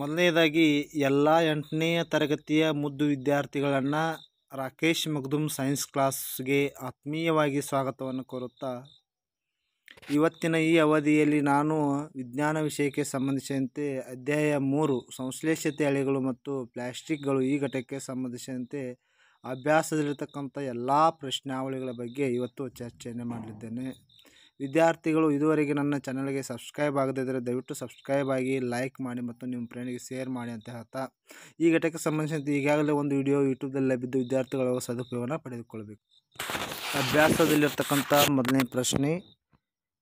ಮೊದಲನೇದಾಗಿ ಎಲ್ಲ ಎಂಟನೆಯ ತರಗತಿಯ ಮುದ್ದು ವಿದ್ಯಾರ್ಥಿಗಳನ್ನು ರಾಕೇಶ್ ಮಗ್ದುಮ್ ಸೈನ್ಸ್ ಕ್ಲಾಸ್ಗೆ ಆತ್ಮೀಯವಾಗಿ ಸ್ವಾಗತವನ್ನು ಕೋರುತ್ತಾ ಇವತ್ತಿನ ಈ ಅವಧಿಯಲ್ಲಿ ನಾನು ವಿಜ್ಞಾನ ವಿಷಯಕ್ಕೆ ಸಂಬಂಧಿಸಿದಂತೆ ಅಧ್ಯಾಯ ಮೂರು ಸಂಶ್ಲೇಷತೆ ಎಳೆಗಳು ಮತ್ತು ಪ್ಲ್ಯಾಸ್ಟಿಕ್ಗಳು ಈ ಘಟಕಕ್ಕೆ ಸಂಬಂಧಿಸಿದಂತೆ ಅಭ್ಯಾಸದಲ್ಲಿರ್ತಕ್ಕಂಥ ಎಲ್ಲ ಪ್ರಶ್ನಾವಳಿಗಳ ಬಗ್ಗೆ ಇವತ್ತು ಚರ್ಚೆಯನ್ನು ಮಾಡಲಿದ್ದೇನೆ ವಿದ್ಯಾರ್ಥಿಗಳು ಇದುವರೆಗೆ ನನ್ನ ಚಾನಲ್ಗೆ ಸಬ್ಸ್ಕ್ರೈಬ್ ಆಗದಿದ್ದರೆ ದಯವಿಟ್ಟು ಸಬ್ಸ್ಕ್ರೈಬ್ ಆಗಿ ಲೈಕ್ ಮಾಡಿ ಮತ್ತು ನಿಮ್ಮ ಫ್ರೆಂಡ್ಗೆ ಶೇರ್ ಮಾಡಿ ಅಂತ ಹೇಳ್ತಾ ಈ ಘಟಕ್ಕೆ ಸಂಬಂಧಿಸಿದಂತೆ ಈಗಾಗಲೇ ಒಂದು ವಿಡಿಯೋ ಯೂಟ್ಯೂಬ್ದಲ್ಲಿ ಬಿದ್ದು ವಿದ್ಯಾರ್ಥಿಗಳ ಸದುಪಯೋಗವನ್ನು ಪಡೆದುಕೊಳ್ಬೇಕು ಅಭ್ಯಾಸದಲ್ಲಿರ್ತಕ್ಕಂಥ ಮೊದಲನೇ ಪ್ರಶ್ನೆ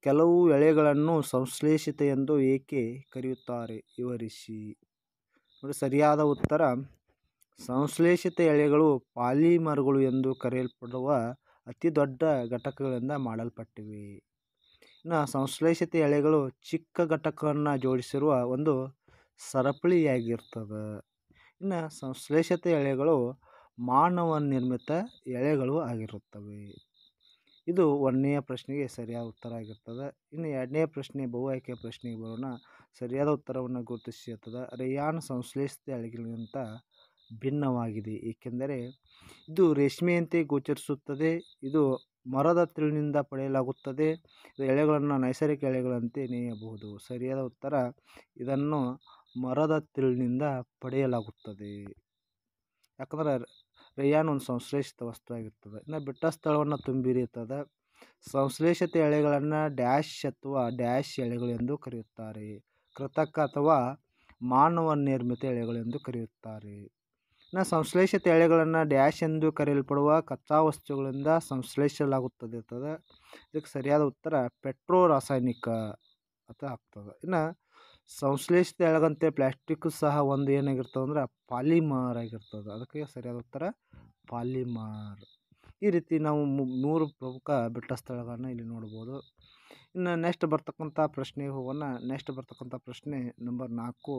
ಕೆಲವು ಎಳೆಗಳನ್ನು ಸಂಶ್ಲೇಷಿತ ಎಂದು ಏಕೆ ಕರೆಯುತ್ತಾರೆ ವಿವರಿಸಿ ನೋಡಿ ಸರಿಯಾದ ಉತ್ತರ ಸಂಶ್ಲೇಷಿತ ಎಳೆಗಳು ಪಾಲಿಮರ್ಗಳು ಎಂದು ಕರೆಯಲ್ಪಡುವ ಅತಿ ದೊಡ್ಡ ಘಟಕಗಳಿಂದ ಮಾಡಲ್ಪಟ್ಟಿವೆ ಇನ್ನು ಸಂಶ್ಲೇಷಿತ ಎಳೆಗಳು ಚಿಕ್ಕ ಘಟಕವನ್ನು ಜೋಡಿಸಿರುವ ಒಂದು ಸರಪಳಿಯಾಗಿರ್ತದೆ ಇನ್ನು ಸಂಶ್ಲೇಷಿತ ಎಳೆಗಳು ಮಾನವ ನಿರ್ಮಿತ ಎಳೆಗಳು ಆಗಿರುತ್ತವೆ ಇದು ಒಂದನೆಯ ಪ್ರಶ್ನೆಗೆ ಸರಿಯಾದ ಉತ್ತರ ಆಗಿರ್ತದೆ ಇನ್ನು ಎರಡನೇ ಪ್ರಶ್ನೆ ಬಹು ಆಯ್ಕೆಯ ಪ್ರಶ್ನೆಗೆ ಬರೋಣ ಸರಿಯಾದ ಉತ್ತರವನ್ನು ಗುರುತಿಸಿರ್ತದೆ ರೇಯಾನ್ ಸಂಶ್ಲೇಷಿತ ಎಳೆಗಳಿಗಿಂತ ಭಿನ್ನವಾಗಿದೆ ಏಕೆಂದರೆ ಇದು ರೇಷ್ಮೆಯಂತೆ ಗೋಚರಿಸುತ್ತದೆ ಇದು ಮರದ ತಿರುಳಿನಿಂದ ಪಡೆಯಲಾಗುತ್ತದೆ ಎಳೆಗಳನ್ನು ನೈಸರ್ಗಿಕ ಎಳೆಗಳಂತೆ ನೇಯಬಹುದು ಸರಿಯಾದ ಉತ್ತರ ಇದನ್ನು ಮರದ ತಿರುಳಿನಿಂದ ಪಡೆಯಲಾಗುತ್ತದೆ ಯಾಕಂದರೆ ರೇಯಾನ್ ಒಂದು ಸಂಶ್ಲೇಷಿತ ವಸ್ತುವಾಗಿರ್ತದೆ ಇನ್ನು ಬಿಟ್ಟ ಸ್ಥಳವನ್ನು ತುಂಬಿರುತ್ತದೆ ಸಂಶ್ಲೇಷಿತ ಎಳೆಗಳನ್ನು ಡ್ಯಾಶ್ ಅಥವಾ ಡ್ಯಾಶ್ ಎಳೆಗಳೆಂದು ಕರೆಯುತ್ತಾರೆ ಕೃತಕ ಅಥವಾ ಮಾನವ ನಿರ್ಮಿತ ಎಳೆಗಳೆಂದು ಕರೆಯುತ್ತಾರೆ ಇನ್ನು ಸಂಶ್ಲೇಷಿತ ಎಳೆಗಳನ್ನು ಡ್ಯಾಶ್ ಎಂದು ಕರೆಯಲ್ಪಡುವ ಕಚ್ಚಾ ವಸ್ತುಗಳಿಂದ ಇರ್ತದೆ ಇದಕ್ಕೆ ಸರಿಯಾದ ಉತ್ತರ ಪೆಟ್ರೋ ರಾಸಾಯನಿಕ ಅಂತ ಆಗ್ತದೆ ಇನ್ನು ಸಂಶ್ಲೇಷಿತ ಎಳೆಗಂತೆ ಪ್ಲಾಸ್ಟಿಕ್ ಸಹ ಒಂದು ಏನಾಗಿರ್ತದೆ ಅಂದ್ರೆ ಪಾಲಿಮಾರ್ ಆಗಿರ್ತದೆ ಅದಕ್ಕೆ ಸರಿಯಾದ ಉತ್ತರ ಪಾಲಿಮಾರ್ ಈ ರೀತಿ ನಾವು ಮೂರು ಪ್ರಮುಖ ಬೆಟ್ಟ ಸ್ಥಳಗಳನ್ನು ಇಲ್ಲಿ ನೋಡ್ಬೋದು ಇನ್ನು ನೆಕ್ಸ್ಟ್ ಬರ್ತಕ್ಕಂಥ ಪ್ರಶ್ನೆಗೆ ಹೋಗೋಣ ನೆಕ್ಸ್ಟ್ ಬರ್ತಕ್ಕಂಥ ಪ್ರಶ್ನೆ ನಂಬರ್ ನಾಲ್ಕು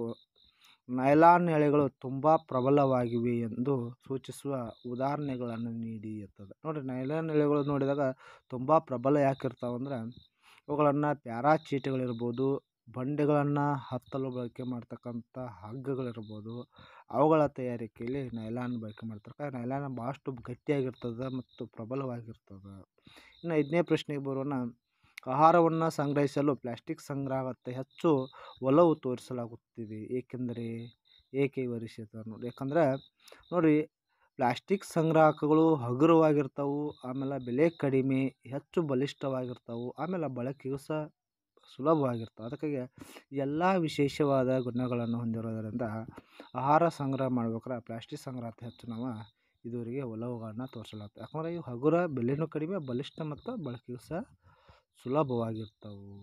ನೈಲಾನ್ ಎಳೆಗಳು ತುಂಬ ಪ್ರಬಲವಾಗಿವೆ ಎಂದು ಸೂಚಿಸುವ ಉದಾಹರಣೆಗಳನ್ನು ನೀಡಿರ್ತದೆ ನೋಡಿ ನೈಲಾನ್ ಎಳೆಗಳು ನೋಡಿದಾಗ ತುಂಬ ಪ್ರಬಲ ಅವುಗಳನ್ನ ಅವುಗಳನ್ನು ಪ್ಯಾರಾಚೀಟಿಗಳಿರ್ಬೋದು ಬಂಡೆಗಳನ್ನು ಹತ್ತಲು ಬಳಕೆ ಮಾಡ್ತಕ್ಕಂಥ ಹಗ್ಗಗಳಿರ್ಬೋದು ಅವುಗಳ ತಯಾರಿಕೆಯಲ್ಲಿ ನೈಲಾನ್ ಬಳಕೆ ಮಾಡ್ತಾರೆ ನೈಲಾನ್ ಭಾಳಷ್ಟು ಗಟ್ಟಿಯಾಗಿರ್ತದೆ ಮತ್ತು ಪ್ರಬಲವಾಗಿರ್ತದೆ ಇನ್ನು ಐದನೇ ಪ್ರಶ್ನೆಗೆ ಬರೋಣ ಆಹಾರವನ್ನು ಸಂಗ್ರಹಿಸಲು ಪ್ಲಾಸ್ಟಿಕ್ ಸಂಗ್ರಹಕ್ಕೆ ಹೆಚ್ಚು ಒಲವು ತೋರಿಸಲಾಗುತ್ತಿದೆ ಏಕೆಂದರೆ ಏಕೆ ವಿವರಿಸಿದ ನೋಡಿ ಯಾಕಂದರೆ ನೋಡಿ ಪ್ಲಾಸ್ಟಿಕ್ ಸಂಗ್ರಾಹಕಗಳು ಹಗುರವಾಗಿರ್ತವೆ ಆಮೇಲೆ ಬೆಲೆ ಕಡಿಮೆ ಹೆಚ್ಚು ಬಲಿಷ್ಠವಾಗಿರ್ತವೆ ಆಮೇಲೆ ಬಳಕೆಯೂ ಸಹ ಸುಲಭವಾಗಿರ್ತವೆ ಅದಕ್ಕಾಗಿ ಎಲ್ಲ ವಿಶೇಷವಾದ ಗುಣಗಳನ್ನು ಹೊಂದಿರೋದರಿಂದ ಆಹಾರ ಸಂಗ್ರಹ ಮಾಡ್ಬೇಕಾದ್ರೆ ಪ್ಲಾಸ್ಟಿಕ್ ಸಂಗ್ರಹಕ್ಕೆ ಹೆಚ್ಚು ನಾವು ಇದುವರೆಗೆ ಒಲವುಗಳನ್ನ ತೋರಿಸಲಾಗ್ತದೆ ಯಾಕಂದರೆ ಈ ಹಗುರ ಬೆಲೆಯೂ ಕಡಿಮೆ ಬಲಿಷ್ಠ ಮತ್ತು ಬಳಕೆಯೂ ಸಹ ಸುಲಭವಾಗಿರ್ತವೆ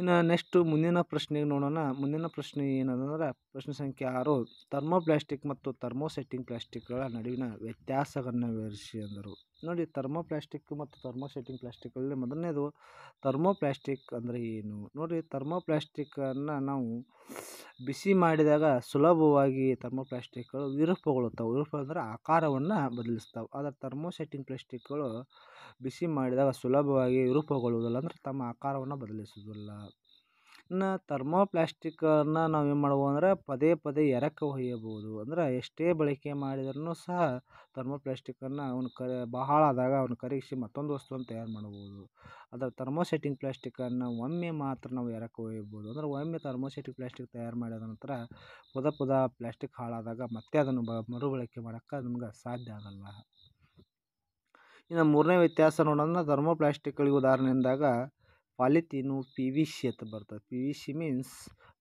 ಇನ್ನು ನೆಕ್ಸ್ಟು ಮುಂದಿನ ಪ್ರಶ್ನೆಗೆ ನೋಡೋಣ ಮುಂದಿನ ಪ್ರಶ್ನೆ ಏನದಂದ್ರೆ ಪ್ರಶ್ನೆ ಸಂಖ್ಯೆ ಆರು ಥರ್ಮೋಪ್ಲಾಸ್ಟಿಕ್ ಮತ್ತು ಥರ್ಮೋಸೆಟ್ಟಿಂಗ್ ಪ್ಲಾಸ್ಟಿಕ್ಗಳ ನಡುವಿನ ವ್ಯತ್ಯಾಸಗಳನ್ನು ವಿವರಿಸಿ ಅಂದರು ನೋಡಿ ಥರ್ಮೋಪ್ಲಾಸ್ಟಿಕ್ ಮತ್ತು ಥರ್ಮೋಸೆಟ್ಟಿಂಗ್ ಪ್ಲಾಸ್ಟಿಕ್ಗಳಲ್ಲಿ ಮೊದಲನೇದು ಥರ್ಮೋಪ್ಲಾಸ್ಟಿಕ್ ಅಂದರೆ ಏನು ನೋಡಿ ಥರ್ಮೋಪ್ಲಾಸ್ಟಿಕ್ಕನ್ನು ನಾವು ಬಿಸಿ ಮಾಡಿದಾಗ ಸುಲಭವಾಗಿ ಥರ್ಮೋಪ್ಲಾಸ್ಟಿಕ್ಗಳು ವಿರೂಪಗೊಳ್ಳುತ್ತವೆ ವಿರೂಪ ಅಂದರೆ ಆಕಾರವನ್ನು ಬದಲಿಸ್ತಾವೆ ಆದರೆ ಥರ್ಮೋಸೆಟ್ಟಿಂಗ್ ಪ್ಲಾಸ್ಟಿಕ್ಗಳು ಬಿಸಿ ಮಾಡಿದಾಗ ಸುಲಭವಾಗಿ ವಿರೂಪಗೊಳ್ಳುವುದಿಲ್ಲ ಅಂದರೆ ತಮ್ಮ ಆಕಾರವನ್ನು ಬದಲಿಸುವುದಿಲ್ಲ ಇನ್ನು ತರ್ಮೋಪ್ಲಾಸ್ಟಿಕ್ಕನ್ನು ನಾವು ಏನು ಮಾಡ್ಬೋದು ಅಂದ್ರೆ ಪದೇ ಪದೇ ಎರಕ ಒಯ್ಯಬೋದು ಅಂದರೆ ಎಷ್ಟೇ ಬಳಕೆ ಮಾಡಿದ್ರೂ ಸಹ ತರ್ಮೋಪ್ಲಾಸ್ಟಿಕ್ಕನ್ನು ಅವ್ನ ಕ ಬಹಳ ಆದಾಗ ಅವನು ಕರಗಿಸಿ ಮತ್ತೊಂದು ವಸ್ತುವನ್ನು ತಯಾರು ಮಾಡ್ಬೋದು ಅದರ ಪ್ಲಾಸ್ಟಿಕ್ ಪ್ಲಾಸ್ಟಿಕ್ಕನ್ನು ಒಮ್ಮೆ ಮಾತ್ರ ನಾವು ಎರಕ ಒಯ್ಯಬೋದು ಅಂದರೆ ಒಮ್ಮೆ ಥರ್ಮೋಸೆಟಿಕ್ ಪ್ಲಾಸ್ಟಿಕ್ ತಯಾರು ಮಾಡಿದ ನಂತರ ಪದ ಪದ ಪ್ಲಾಸ್ಟಿಕ್ ಹಾಳಾದಾಗ ಮತ್ತೆ ಅದನ್ನು ಬ ಮರುಬಳಕೆ ಮಾಡೋಕ್ಕೆ ನಮ್ಗೆ ಸಾಧ್ಯ ಆಗಲ್ಲ ಇನ್ನು ಮೂರನೇ ವ್ಯತ್ಯಾಸ ನೋಡೋಣ ಥರ್ಮೋಪ್ಲಾಸ್ಟಿಕ್ಗಳಿಗೆ ಉದಾಹರಣೆ ಅಂದಾಗ ಪಾಲಿತೀನು ಪಿ ವಿ ಸಿ ಅಂತ ಬರ್ತದೆ P V C means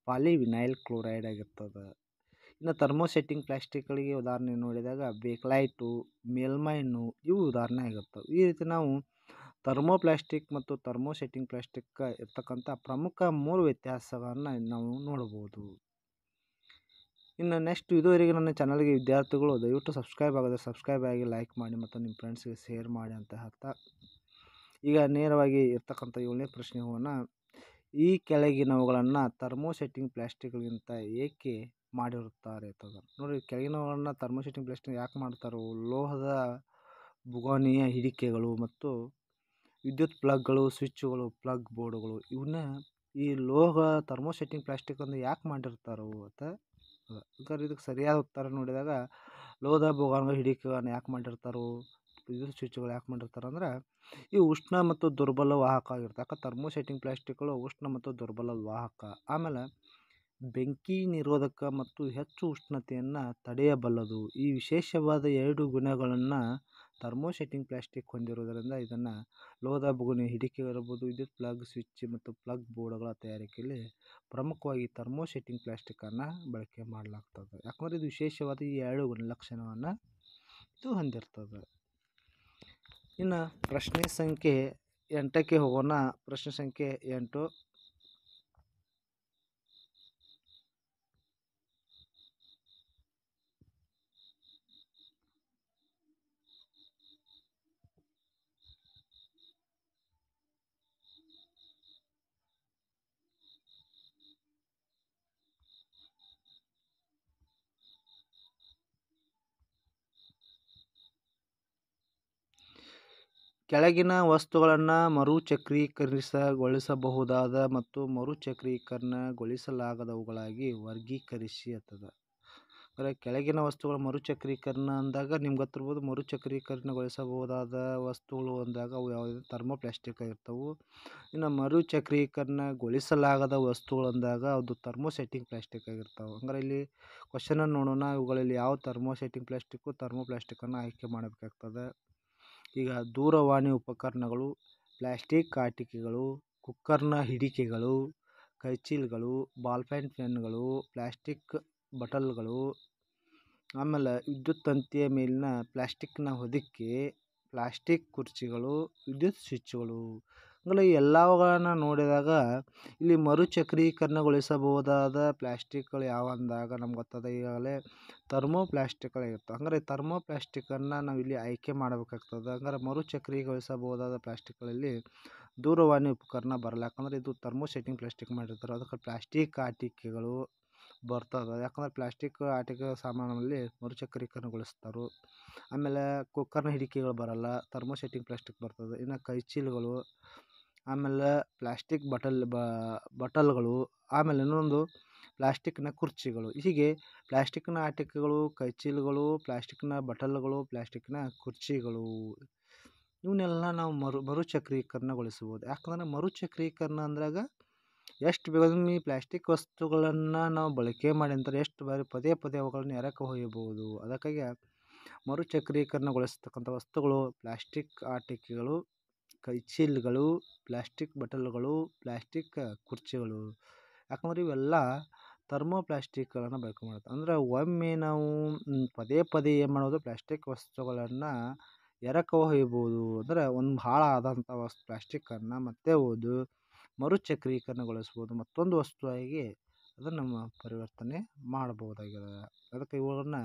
polyvinyl chloride ಆಗಿರ್ತದೆ ಇನ್ನು ಥರ್ಮೋಸೆಟ್ಟಿಂಗ್ ಪ್ಲಾಸ್ಟಿಕ್ಗಳಿಗೆ ಉದಾಹರಣೆ ನೋಡಿದಾಗ ಬೇಕ್ಲೈಟು ಮೇಲ್ಮೈನು ಇವು ಉದಾಹರಣೆ ಆಗಿರ್ತವೆ ಈ ರೀತಿ ನಾವು ಥರ್ಮೋಪ್ಲಾಸ್ಟಿಕ್ ಮತ್ತು ಥರ್ಮೋಸೆಟ್ಟಿಂಗ್ ಪ್ಲಾಸ್ಟಿಕ್ ಇರ್ತಕ್ಕಂಥ ಪ್ರಮುಖ ಮೂರು ವ್ಯತ್ಯಾಸವನ್ನು ನಾವು ನೋಡ್ಬೋದು ಇನ್ನು ನೆಕ್ಸ್ಟ್ ಇದುವರೆಗೆ ನನ್ನ ಚಾನಲ್ಗೆ ವಿದ್ಯಾರ್ಥಿಗಳು ದಯವಿಟ್ಟು ಸಬ್ಸ್ಕ್ರೈಬ್ ಆಗೋದ್ರೆ ಸಬ್ಸ್ಕ್ರೈಬ್ ಆಗಿ ಲೈಕ್ ಮಾಡಿ ಮತ್ತು ನಿಮ್ಮ ಫ್ರೆಂಡ್ಸ್ಗೆ ಶೇರ್ ಮಾಡಿ ಅಂತ ಹೇಳ್ತಾ ಈಗ ನೇರವಾಗಿ ಇರ್ತಕ್ಕಂಥ ಏಳನೇ ಪ್ರಶ್ನೆ ಈ ಕೆಳಗಿನವುಗಳನ್ನು ಥರ್ಮೋಸೆಟ್ಟಿಂಗ್ ಪ್ಲಾಸ್ಟಿಕ್ಗಳಿಗಿಂತ ಏಕೆ ಮಾಡಿರುತ್ತಾರೆ ಅಂತಂದ್ರೆ ನೋಡಿ ಕೆಳಗಿನವುಗಳನ್ನು ಥರ್ಮೋಸೆಟ್ಟಿಂಗ್ ಪ್ಲಾಸ್ಟಿಕ್ ಯಾಕೆ ಮಾಡ್ತಾರೋ ಲೋಹದ ಬುಗೋನಿಯ ಹಿಡಿಕೆಗಳು ಮತ್ತು ವಿದ್ಯುತ್ ಪ್ಲಗ್ಗಳು ಸ್ವಿಚ್ಗಳು ಪ್ಲಗ್ ಬೋರ್ಡುಗಳು ಇವನ್ನ ಈ ಲೋಹ ಥರ್ಮೋಸೆಟ್ಟಿಂಗ್ ಅನ್ನು ಯಾಕೆ ಮಾಡಿರ್ತಾರೋ ಅಂತ ಈಗ ಇದಕ್ಕೆ ಸರಿಯಾದ ಉತ್ತರ ನೋಡಿದಾಗ ಲೋಹದ ಬುಗೋಣ ಹಿಡಿಕೆಗಳನ್ನು ಯಾಕೆ ಮಾಡಿರ್ತಾರೋ ವಿದ್ಯುತ್ ಸ್ವಿಚ್ಗಳು ಯಾಕೆ ಮಾಡಿರ್ತಾರೆ ಅಂದ್ರೆ ಈ ಉಷ್ಣ ಮತ್ತು ದುರ್ಬಲ ವಾಹಕ ಆಗಿರುತ್ತೆ ಯಾಕೆ ಪ್ಲಾಸ್ಟಿಕ್ ಪ್ಲಾಸ್ಟಿಕ್ಗಳು ಉಷ್ಣ ಮತ್ತು ದುರ್ಬಲ ವಾಹಕ ಆಮೇಲೆ ಬೆಂಕಿ ನಿರೋಧಕ ಮತ್ತು ಹೆಚ್ಚು ಉಷ್ಣತೆಯನ್ನು ತಡೆಯಬಲ್ಲದು ಈ ವಿಶೇಷವಾದ ಎರಡು ಗುಣಗಳನ್ನು ಥರ್ಮೋಸೆಟ್ಟಿಂಗ್ ಪ್ಲಾಸ್ಟಿಕ್ ಹೊಂದಿರುವುದರಿಂದ ಇದನ್ನು ಲೋಹದ ಬುಗುಣಿ ಹಿಡಿಕೆ ಇರಬಹುದು ವಿದ್ಯುತ್ ಪ್ಲಗ್ ಸ್ವಿಚ್ ಮತ್ತು ಪ್ಲಗ್ ಬೋರ್ಡ್ಗಳ ತಯಾರಿಕೆಯಲ್ಲಿ ಪ್ರಮುಖವಾಗಿ ಥರ್ಮೋಸೆಟ್ಟಿಂಗ್ ಪ್ಲಾಸ್ಟಿಕ್ಕನ್ನು ಬಳಕೆ ಮಾಡಲಾಗ್ತದೆ ಯಾಕಂದರೆ ಇದು ವಿಶೇಷವಾದ ಈ ಎರಡು ಗುಣಲಕ್ಷಣವನ್ನು ಇದು ಹೊಂದಿರ್ತದೆ ಇನ್ನು ಪ್ರಶ್ನೆ ಸಂಖ್ಯೆ ಎಂಟಕ್ಕೆ ಹೋಗೋಣ ಪ್ರಶ್ನೆ ಸಂಖ್ಯೆ ಎಂಟು ಕೆಳಗಿನ ವಸ್ತುಗಳನ್ನ ಮರುಚಕ್ರೀಕರಿಸಗೊಳಿಸಬಹುದಾದ ಮತ್ತು ಮರುಚಕ್ರೀಕರಣಗೊಳಿಸಲಾಗದವುಗಳಾಗಿ ವರ್ಗೀಕರಿಸಿ ಅಂದರೆ ಕೆಳಗಿನ ವಸ್ತುಗಳು ಮರುಚಕ್ರೀಕರಣ ಅಂದಾಗ ನಿಮ್ಗೆ ಗೊತ್ತಿರ್ಬೋದು ಮರುಚಕ್ರೀಕರಣಗೊಳಿಸಬಹುದಾದ ವಸ್ತುಗಳು ಅಂದಾಗ ಅವು ಯಾವ ಥರ್ಮೋಪ್ಲಾಸ್ಟಿಕ್ ಆಗಿರ್ತವೆ ಇನ್ನು ಮರುಚಕ್ರೀಕರಣಗೊಳಿಸಲಾಗದ ವಸ್ತುಗಳು ಅಂದಾಗ ಅದು ಥರ್ಮೋಸೆಟ್ಟಿಂಗ್ ಪ್ಲಾಸ್ಟಿಕ್ ಆಗಿರ್ತವೆ ಅಂದರೆ ಇಲ್ಲಿ ಕ್ವಶನನ್ನು ನೋಡೋಣ ಇವುಗಳಲ್ಲಿ ಯಾವ ಥರ್ಮೋಸೆಟ್ಟಿಂಗ್ ಪ್ಲಾಸ್ಟಿಕ್ಕು ಥರ್ಮೋಪ್ಲಾಸ್ಟಿಕನ್ನು ಆಯ್ಕೆ ಮಾಡಬೇಕಾಗ್ತದೆ ಈಗ ದೂರವಾಣಿ ಉಪಕರಣಗಳು ಪ್ಲಾಸ್ಟಿಕ್ ಆಟಿಕೆಗಳು ಕುಕ್ಕರ್ನ ಹಿಡಿಕೆಗಳು ಕೈಚೀಲಗಳು ಬಾಲ್ ಪೆನ್ ಪೆನ್ಗಳು ಪ್ಲ್ಯಾಸ್ಟಿಕ್ ಬಟಲ್ಗಳು ಆಮೇಲೆ ವಿದ್ಯುತ್ ತಂತಿಯ ಮೇಲಿನ ಪ್ಲ್ಯಾಸ್ಟಿಕ್ನ ಹೊದಿಕೆ ಪ್ಲಾಸ್ಟಿಕ್ ಕುರ್ಚಿಗಳು ವಿದ್ಯುತ್ ಸ್ವಿಚ್ಗಳು ಆಮೇಲೆ ಎಲ್ಲವುಗಳನ್ನು ನೋಡಿದಾಗ ಇಲ್ಲಿ ಮರುಚಕ್ರೀಕರಣಗೊಳಿಸಬಹುದಾದ ಪ್ಲ್ಯಾಸ್ಟಿಕ್ಗಳು ಯಾವ ಅಂದಾಗ ನಮ್ಗೆ ಗೊತ್ತದೆ ಈಗಾಗಲೇ ಥರ್ಮೋಪ್ಲಾಸ್ಟಿಕ್ಗಳಾಗಿರ್ತವೆ ಅಂದರೆ ನಾವು ಇಲ್ಲಿ ಆಯ್ಕೆ ಮಾಡಬೇಕಾಗ್ತದೆ ಅಂದರೆ ಮರುಚಕ್ರೀಕರಿಸಬಹುದಾದ ಪ್ಲಾಸ್ಟಿಕ್ಗಳಲ್ಲಿ ದೂರವಾಣಿ ಉಪಕರಣ ಬರಲ್ಲ ಯಾಕಂದ್ರೆ ಇದು ಸೆಟ್ಟಿಂಗ್ ಪ್ಲಾಸ್ಟಿಕ್ ಮಾಡಿರ್ತಾರೆ ಅದಕ್ಕೆ ಪ್ಲಾಸ್ಟಿಕ್ ಆಟಿಕೆಗಳು ಬರ್ತದೆ ಯಾಕಂದ್ರೆ ಪ್ಲಾಸ್ಟಿಕ್ ಆಟಿಕೆ ಸಾಮಾನಲ್ಲಿ ಮರುಚಕ್ರೀಕರಣಗೊಳಿಸ್ತಾರೆ ಆಮೇಲೆ ಕುಕ್ಕರ್ನ ಹಿಡಿಕೆಗಳು ಬರಲ್ಲ ಸೆಟ್ಟಿಂಗ್ ಪ್ಲಾಸ್ಟಿಕ್ ಬರ್ತದೆ ಇನ್ನು ಕೈಚೀಲಗಳು ಆಮೇಲೆ ಪ್ಲಾಸ್ಟಿಕ್ ಬಟಲ್ ಬಟಲ್ಗಳು ಆಮೇಲೆ ಇನ್ನೊಂದು ಪ್ಲಾಸ್ಟಿಕ್ನ ಕುರ್ಚಿಗಳು ಹೀಗೆ ಪ್ಲಾಸ್ಟಿಕ್ನ ಆಟಿಕೆಗಳು ಕೈಚೀಲಗಳು ಪ್ಲಾಸ್ಟಿಕ್ನ ಬಟಲ್ಗಳು ಪ್ಲಾಸ್ಟಿಕ್ನ ಕುರ್ಚಿಗಳು ಇವನ್ನೆಲ್ಲ ನಾವು ಮರು ಮರುಚಕ್ರೀಕರಣಗೊಳಿಸ್ಬೋದು ಯಾಕಂದರೆ ಮರುಚಕ್ರೀಕರಣ ಅಂದ್ರಾಗ ಎಷ್ಟು ಬೇಗ ಈ ಪ್ಲಾಸ್ಟಿಕ್ ವಸ್ತುಗಳನ್ನು ನಾವು ಬಳಕೆ ಮಾಡಿ ನಂತರ ಎಷ್ಟು ಬಾರಿ ಪದೇ ಪದೇ ಅವುಗಳನ್ನು ಎರಕ ಹೊಯ್ಬೋದು ಅದಕ್ಕಾಗಿ ಮರುಚಕ್ರೀಕರಣಗೊಳಿಸ್ತಕ್ಕಂಥ ವಸ್ತುಗಳು ಪ್ಲಾಸ್ಟಿಕ್ ಆಟಿಕೆಗಳು ಕೈಚೀಲಗಳು ಪ್ಲಾಸ್ಟಿಕ್ ಬಾಟಲ್ಗಳು ಪ್ಲಾಸ್ಟಿಕ್ ಕುರ್ಚಿಗಳು ಯಾಕಂದ್ರೆ ಇವೆಲ್ಲ ಥರ್ಮೋ ಪ್ಲಾಸ್ಟಿಕ್ಗಳನ್ನು ಬಳಕೆ ಮಾಡುತ್ತೆ ಅಂದರೆ ಒಮ್ಮೆ ನಾವು ಪದೇ ಪದೇ ಏನು ಮಾಡೋದು ಪ್ಲಾಸ್ಟಿಕ್ ವಸ್ತುಗಳನ್ನು ಎರಕ ಒಯ್ಯಬೋದು ಅಂದರೆ ಒಂದು ಹಾಳಾದಂಥ ವಸ್ತು ಪ್ಲಾಸ್ಟಿಕ್ಕನ್ನು ಮತ್ತೆ ಓದು ಮರುಚಕ್ರೀಕರಣಗೊಳಿಸ್ಬೋದು ಮತ್ತೊಂದು ವಸ್ತುವಾಗಿ ಅದನ್ನು ನಮ್ಮ ಪರಿವರ್ತನೆ ಮಾಡಬಹುದಾಗಿದೆ ಅದಕ್ಕೆ ಇವುಗಳನ್ನು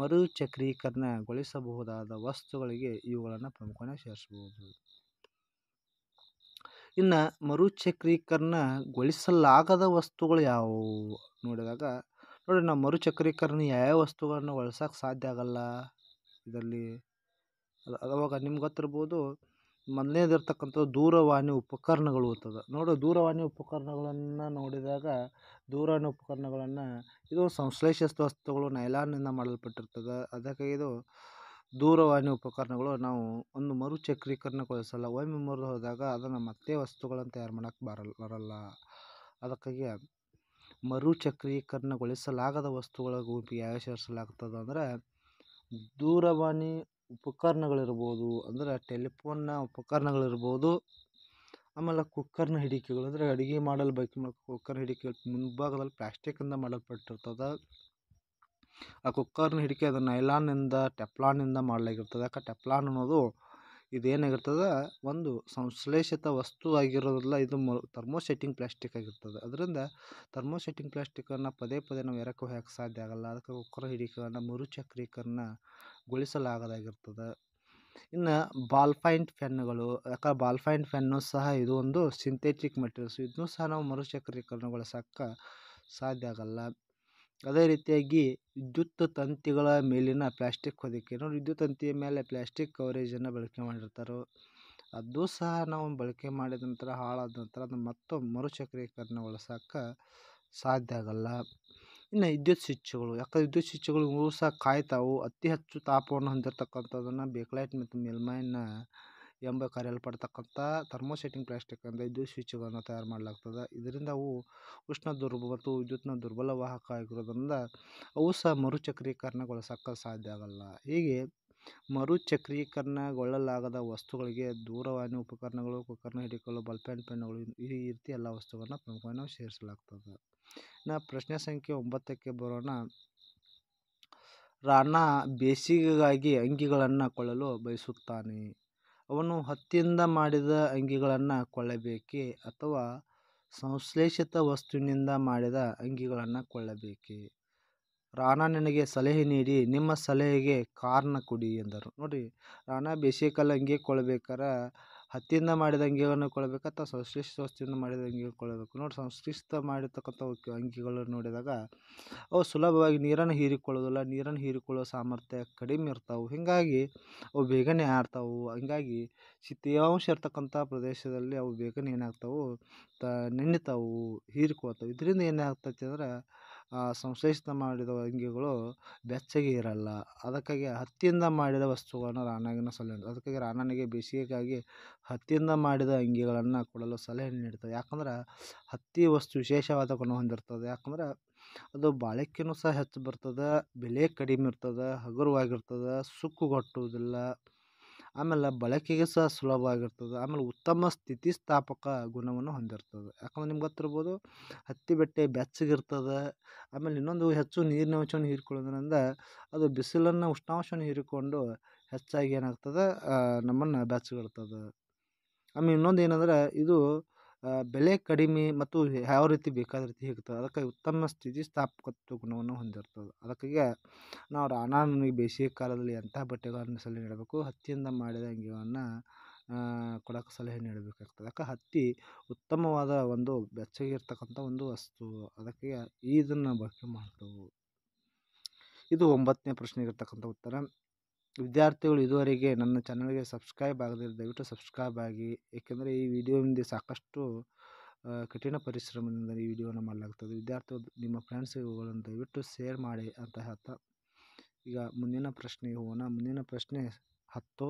ಮರುಚಕ್ರೀಕರಣಗೊಳಿಸಬಹುದಾದ ವಸ್ತುಗಳಿಗೆ ಇವುಗಳನ್ನು ಪ್ರಮುಖವಾಗಿ ಸೇರಿಸ್ಬೋದು ಇನ್ನು ಮರುಚಕ್ರೀಕರಣಗೊಳಿಸಲಾಗದ ವಸ್ತುಗಳು ಯಾವುವು ನೋಡಿದಾಗ ನೋಡಿ ನಾವು ಮರುಚಕ್ರೀಕರಣ ಯಾವ ವಸ್ತುಗಳನ್ನು ಒಳ್ಸೋಕೆ ಸಾಧ್ಯ ಆಗಲ್ಲ ಇದರಲ್ಲಿ ಅವಾಗ ನಿಮ್ಗೆ ಗೊತ್ತಿರ್ಬೋದು ಮೊದಲನೇದಿರ್ತಕ್ಕಂಥ ದೂರವಾಣಿ ಉಪಕರಣಗಳು ಅಂತದ ನೋಡಿ ದೂರವಾಣಿ ಉಪಕರಣಗಳನ್ನು ನೋಡಿದಾಗ ದೂರವಾಣಿ ಉಪಕರಣಗಳನ್ನು ಇದು ಸಂಶ್ಲೇಷಿಸಿದ ವಸ್ತುಗಳು ನೈಲಾನ್ನಿಂದ ಮಾಡಲ್ಪಟ್ಟಿರ್ತದೆ ಅದಕ್ಕೆ ಇದು ದೂರವಾಣಿ ಉಪಕರಣಗಳು ನಾವು ಒಂದು ಮರುಚಕ್ರೀಕರಣಗೊಳಿಸಲ್ಲ ಒಮ್ಮೆ ಮುರಿದು ಹೋದಾಗ ಅದನ್ನು ಮತ್ತೆ ವಸ್ತುಗಳನ್ನು ತಯಾರು ಮಾಡೋಕ್ಕೆ ಬರಲ್ಲ ಬರಲ್ಲ ಅದಕ್ಕಾಗಿ ಮರುಚಕ್ರೀಕರಣಗೊಳಿಸಲಾಗದ ವಸ್ತುಗಳ ಗುಂಪಿಗೆ ಯಾವ ಸೇರಿಸಲಾಗ್ತದೆ ಅಂದರೆ ದೂರವಾಣಿ ಉಪಕರಣಗಳಿರ್ಬೋದು ಅಂದರೆ ಟೆಲಿಫೋನ್ನ ಉಪಕರಣಗಳಿರ್ಬೋದು ಆಮೇಲೆ ಕುಕ್ಕರ್ನ ಹಿಡಿಕೆಗಳು ಅಂದರೆ ಅಡುಗೆ ಮಾಡಲು ಬೈಕ್ ಮಾಡೋ ಕುಕ್ಕರ್ ಹಿಡಿಕೆ ಮುಂಭಾಗದಲ್ಲಿ ಪ್ಲಾಸ್ಟಿಕ್ಕಿಂದ ಮಾಡಲ್ಪಟ್ಟಿರ್ತದೆ ಆ ಕುಕ್ಕರ್ನ ಹಿಡಿಕೆ ಅದು ನೈಲಾನ್ನಿಂದ ಟೆಪ್ಲಾನಿಂದ ಮಾಡಲಾಗಿರ್ತದೆ ಯಾಕೆ ಟೆಪ್ಲಾನ್ ಅನ್ನೋದು ಇದೇನಾಗಿರ್ತದೆ ಒಂದು ಸಂಶ್ಲೇಷಿತ ವಸ್ತು ಆಗಿರೋದಿಲ್ಲ ಇದು ಥರ್ಮೋಸೆಟ್ಟಿಂಗ್ ಪ್ಲಾಸ್ಟಿಕ್ ಆಗಿರ್ತದೆ ಅದರಿಂದ ಥರ್ಮೋಸೆಟ್ಟಿಂಗ್ ಪ್ಲಾಸ್ಟಿಕನ್ನು ಪದೇ ಪದೇ ನಾವು ಎರಕ್ಕೆ ಒಯ್ಯಕ್ಕೆ ಸಾಧ್ಯ ಆಗೋಲ್ಲ ಅದಕ್ಕೆ ಕುಕ್ಕರ್ ಹಿಡಿಕೆಯನ್ನು ಮರುಚಕ್ರೀಕರಣಗೊಳಿಸಲಾಗದಾಗಿರ್ತದೆ ಇನ್ನು ಬಾಲ್ ಪಾಯಿಂಟ್ ಯಾಕೆ ಬಾಲ್ ಪಾಯಿಂಟ್ ಫೆನ್ನು ಸಹ ಇದು ಒಂದು ಸಿಂಥೆಟಿಕ್ ಮೆಟೀರಿಯಲ್ಸ್ ಇದನ್ನೂ ಸಹ ನಾವು ಮರುಚಕ್ರೀಕರಣಗೊಳಿಸೋಕೆ ಸಾಧ್ಯ ಆಗೋಲ್ಲ ಅದೇ ರೀತಿಯಾಗಿ ವಿದ್ಯುತ್ ತಂತಿಗಳ ಮೇಲಿನ ಪ್ಲಾಸ್ಟಿಕ್ ನೋಡಿ ವಿದ್ಯುತ್ ತಂತಿಯ ಮೇಲೆ ಪ್ಲಾಸ್ಟಿಕ್ ಕವರೇಜನ್ನು ಬಳಕೆ ಮಾಡಿರ್ತಾರೆ ಅದು ಸಹ ನಾವು ಬಳಕೆ ಮಾಡಿದ ನಂತರ ಹಾಳಾದ ನಂತರ ಅದನ್ನು ಮತ್ತೆ ಮರುಚಕ್ರೀಕರಣಗೊಳಿಸೋಕೆ ಸಾಧ್ಯ ಆಗೋಲ್ಲ ಇನ್ನು ವಿದ್ಯುತ್ ಸ್ವಿಚ್ಗಳು ಯಾಕಂದ್ರೆ ವಿದ್ಯುತ್ ಸ್ವಿಚ್ಗಳು ಸಹ ಕಾಯ್ತಾವು ಅತಿ ಹೆಚ್ಚು ತಾಪವನ್ನು ಹೊಂದಿರತಕ್ಕಂಥದ್ದನ್ನು ಬೇಕ್ಲೈಟ್ ಮತ್ತು ಮೇಲ್ಮೈನ ಎಂಬ ಕರೆಯಲ್ಪಡ್ತಕ್ಕಂಥ ಥರ್ಮೋಸೆಟಿಂಗ್ ಪ್ಲಾಸ್ಟಿಕ್ ಅಂದರೆ ವಿದ್ಯುತ್ ಸ್ವಿಚ್ಗಳನ್ನು ತಯಾರು ಮಾಡಲಾಗ್ತದೆ ಇದರಿಂದ ಅವು ಉಷ್ಣ ದುರ್ಬ ಮತ್ತು ವಿದ್ಯುತ್ನ ದುರ್ಬಲ ವಾಹಕ ಆಗಿರೋದರಿಂದ ಅವು ಸಹ ಮರುಚಕ್ರೀಕರಣಗೊಳಿಸಕ್ಕೆ ಸಾಧ್ಯ ಆಗಲ್ಲ ಹೀಗೆ ಮರುಚಕ್ರೀಕರಣಗೊಳ್ಳಲಾಗದ ವಸ್ತುಗಳಿಗೆ ದೂರವಾಣಿ ಉಪಕರಣಗಳು ಉಪಕರಣ ಹಿಡಿಕೊಳ್ಳಲು ಬಲ್ ಪೆನ್ ಪೆನ್ನುಗಳು ಈ ರೀತಿ ಎಲ್ಲ ವಸ್ತುಗಳನ್ನು ಪ್ರಮುಖವಾಗಿ ನಾವು ಸೇರಿಸಲಾಗ್ತದೆ ಇನ್ನು ಪ್ರಶ್ನೆ ಸಂಖ್ಯೆ ಒಂಬತ್ತಕ್ಕೆ ಬರೋಣ ರಾಣ ಬೇಸಿಗೆಗಾಗಿ ಅಂಗಿಗಳನ್ನು ಕೊಳ್ಳಲು ಬಯಸುತ್ತಾನೆ ಅವನು ಹತ್ತಿಯಿಂದ ಮಾಡಿದ ಅಂಗಿಗಳನ್ನು ಕೊಳ್ಳಬೇಕೇ ಅಥವಾ ಸಂಶ್ಲೇಷಿತ ವಸ್ತುವಿನಿಂದ ಮಾಡಿದ ಅಂಗಿಗಳನ್ನು ಕೊಳ್ಳಬೇಕೆ. ರಾಣಾ ನನಗೆ ಸಲಹೆ ನೀಡಿ ನಿಮ್ಮ ಸಲಹೆಗೆ ಕಾರಣ ಕೊಡಿ ಎಂದರು ನೋಡಿರಿ ರಾಣಾ ಬೇಸಿಗೆ ಕಾಲ ಅಂಗಿ ಕೊಳ್ಬೇಕಾರೆ ಹತ್ತಿಯಿಂದ ಮಾಡಿದ ಅಂಗಿಗಳನ್ನು ಕೊಡಬೇಕಾ ಅಥವಾ ಸಂಶ್ಲಿಷ್ಟ ವಸ್ತುವಿಂದ ಮಾಡಿದ ಅಂಗಿಗೆ ಕೊಳ್ಳಬೇಕು ನೋಡಿ ಸಂಶ್ಲಿಷ್ಟ ಮಾಡಿರ್ತಕ್ಕಂಥ ಅಂಗಿಗಳನ್ನು ನೋಡಿದಾಗ ಅವು ಸುಲಭವಾಗಿ ನೀರನ್ನು ಹೀರಿಕೊಳ್ಳೋದಿಲ್ಲ ನೀರನ್ನು ಹೀರಿಕೊಳ್ಳೋ ಸಾಮರ್ಥ್ಯ ಕಡಿಮೆ ಇರ್ತಾವೆ ಹೀಗಾಗಿ ಅವು ಬೇಗನೆ ಆರ್ತಾವೆ ಹಂಗಾಗಿ ಶಿ ತೇವಾಂಶ ಇರ್ತಕ್ಕಂಥ ಪ್ರದೇಶದಲ್ಲಿ ಅವು ಬೇಗನೆ ಏನಾಗ್ತಾವೆ ತ ನೆನಿತಾವೆ ಹೀರಿಕೊಳ್ತಾವೆ ಇದರಿಂದ ಏನಾಗ್ತೈತಿ ಅಂದ್ರೆ ಸಂಶ್ಲೇಷಿತ ಮಾಡಿದ ಅಂಗಿಗಳು ಬೆಚ್ಚಗೆ ಇರಲ್ಲ ಅದಕ್ಕಾಗಿ ಹತ್ತಿಯಿಂದ ಮಾಡಿದ ವಸ್ತುಗಳನ್ನು ರಾಣನಿಗೆ ಸಲಹೆ ಅದಕ್ಕಾಗಿ ರಾಣನಿಗೆ ಬೇಸಿಗೆಗಾಗಿ ಹತ್ತಿಯಿಂದ ಮಾಡಿದ ಅಂಗಿಗಳನ್ನು ಕೊಡಲು ಸಲಹೆ ನೀಡ್ತದೆ ಯಾಕಂದ್ರೆ ಹತ್ತಿ ವಸ್ತು ವಿಶೇಷವಾದ ಗುಣ ಹೊಂದಿರ್ತದೆ ಯಾಕಂದ್ರೆ ಅದು ಬಾಳಿಕೆನೂ ಸಹ ಹೆಚ್ಚು ಬರ್ತದೆ ಬೆಲೆ ಕಡಿಮೆ ಇರ್ತದೆ ಹಗುರವಾಗಿರ್ತದೆ ಸುಕ್ಕುಗಟ್ಟುವುದಿಲ್ಲ ಆಮೇಲೆ ಬಳಕೆಗೆ ಸಹ ಆಗಿರ್ತದೆ ಆಮೇಲೆ ಉತ್ತಮ ಸ್ಥಿತಿಸ್ಥಾಪಕ ಗುಣವನ್ನು ಹೊಂದಿರ್ತದೆ ಯಾಕಂದ್ರೆ ನಿಮ್ಗೆ ಗೊತ್ತಿರ್ಬೋದು ಹತ್ತಿ ಬಟ್ಟೆ ಬೆಚ್ಚಗಿರ್ತದೆ ಆಮೇಲೆ ಇನ್ನೊಂದು ಹೆಚ್ಚು ನೀರಿನ ಅಂಶವನ್ನು ಹೀರಿಕೊಳ್ಳೋದ್ರಿಂದ ಅದು ಬಿಸಿಲನ್ನು ಉಷ್ಣಾಂಶವನ್ನು ಹೀರಿಕೊಂಡು ಹೆಚ್ಚಾಗಿ ಏನಾಗ್ತದೆ ನಮ್ಮನ್ನು ಬೆಚ್ಚಗಿಡ್ತದೆ ಆಮೇಲೆ ಇನ್ನೊಂದು ಏನಂದ್ರೆ ಇದು ಬೆಲೆ ಕಡಿಮೆ ಮತ್ತು ಯಾವ ರೀತಿ ಬೇಕಾದ ರೀತಿ ಸಿಗ್ತದೆ ಅದಕ್ಕೆ ಉತ್ತಮ ಸ್ಥಿತಿ ಸ್ಥಾಪಕತ್ವ ಗುಣವನ್ನು ಹೊಂದಿರ್ತದೆ ಅದಕ್ಕೆ ನಾವು ನನಗೆ ಬೇಸಿಗೆ ಕಾಲದಲ್ಲಿ ಎಂಥ ಬಟ್ಟೆಗಳನ್ನು ಸಲಹೆ ನೀಡಬೇಕು ಹತ್ತಿಯಿಂದ ಮಾಡಿದ ಅಂಗಿಗಳನ್ನು ಕೊಡೋಕೆ ಸಲಹೆ ನೀಡಬೇಕಾಗ್ತದೆ ಯಾಕೆ ಹತ್ತಿ ಉತ್ತಮವಾದ ಒಂದು ಬೆಚ್ಚಗಿರ್ತಕ್ಕಂಥ ಒಂದು ವಸ್ತು ಅದಕ್ಕೆ ಇದನ್ನು ಬಳಕೆ ಮಾಡ್ತೇವೆ ಇದು ಒಂಬತ್ತನೇ ಪ್ರಶ್ನೆಗಿರ್ತಕ್ಕಂಥ ಉತ್ತರ ವಿದ್ಯಾರ್ಥಿಗಳು ಇದುವರೆಗೆ ನನ್ನ ಚಾನಲ್ಗೆ ಸಬ್ಸ್ಕ್ರೈಬ್ ಆಗದಿದ್ದರೆ ದಯವಿಟ್ಟು ಸಬ್ಸ್ಕ್ರೈಬ್ ಆಗಿ ಏಕೆಂದರೆ ಈ ವಿಡಿಯೋ ಹಿಂದೆ ಸಾಕಷ್ಟು ಕಠಿಣ ಪರಿಶ್ರಮದಿಂದ ಈ ವಿಡಿಯೋವನ್ನು ಮಾಡಲಾಗ್ತದೆ ವಿದ್ಯಾರ್ಥಿಗಳು ನಿಮ್ಮ ಫ್ರೆಂಡ್ಸಿಗೆ ದಯವಿಟ್ಟು ಶೇರ್ ಮಾಡಿ ಅಂತ ಹೇಳ್ತಾ ಈಗ ಮುಂದಿನ ಪ್ರಶ್ನೆಗೆ ಹೋಗೋಣ ಮುಂದಿನ ಪ್ರಶ್ನೆ ಹತ್ತು